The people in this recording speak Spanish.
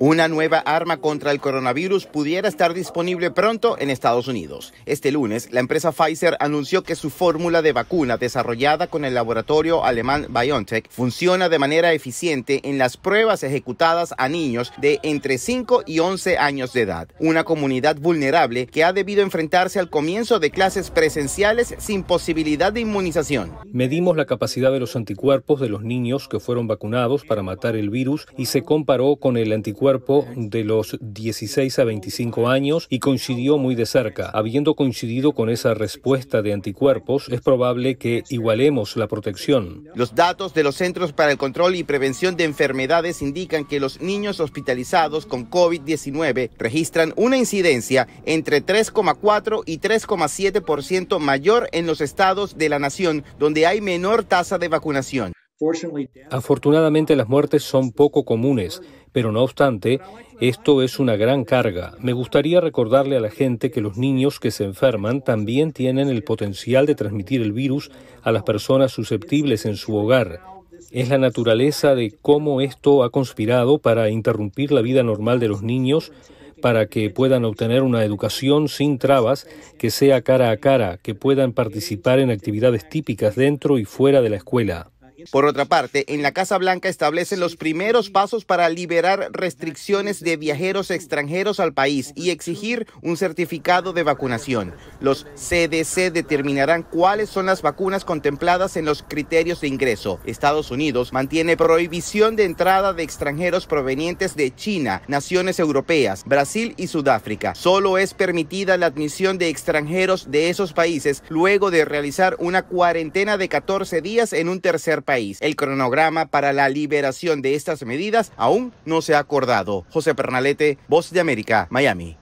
Una nueva arma contra el coronavirus pudiera estar disponible pronto en Estados Unidos. Este lunes, la empresa Pfizer anunció que su fórmula de vacuna desarrollada con el laboratorio alemán BioNTech funciona de manera eficiente en las pruebas ejecutadas a niños de entre 5 y 11 años de edad, una comunidad vulnerable que ha debido enfrentarse al comienzo de clases presenciales sin posibilidad de inmunización. Medimos la capacidad de los anticuerpos de los niños que fueron vacunados para matar el virus y se comparó con el anticuerpo de los 16 a 25 años y coincidió muy de cerca. Habiendo coincidido con esa respuesta de anticuerpos, es probable que igualemos la protección. Los datos de los Centros para el Control y Prevención de Enfermedades indican que los niños hospitalizados con COVID-19 registran una incidencia entre 3,4 y 3,7% mayor en los estados de la nación donde hay menor tasa de vacunación. Afortunadamente las muertes son poco comunes, pero no obstante, esto es una gran carga. Me gustaría recordarle a la gente que los niños que se enferman también tienen el potencial de transmitir el virus a las personas susceptibles en su hogar. Es la naturaleza de cómo esto ha conspirado para interrumpir la vida normal de los niños, para que puedan obtener una educación sin trabas, que sea cara a cara, que puedan participar en actividades típicas dentro y fuera de la escuela. Por otra parte, en la Casa Blanca establecen los primeros pasos para liberar restricciones de viajeros extranjeros al país y exigir un certificado de vacunación. Los CDC determinarán cuáles son las vacunas contempladas en los criterios de ingreso. Estados Unidos mantiene prohibición de entrada de extranjeros provenientes de China, naciones europeas, Brasil y Sudáfrica. Solo es permitida la admisión de extranjeros de esos países luego de realizar una cuarentena de 14 días en un tercer país país. El cronograma para la liberación de estas medidas aún no se ha acordado. José Pernalete, Voz de América, Miami.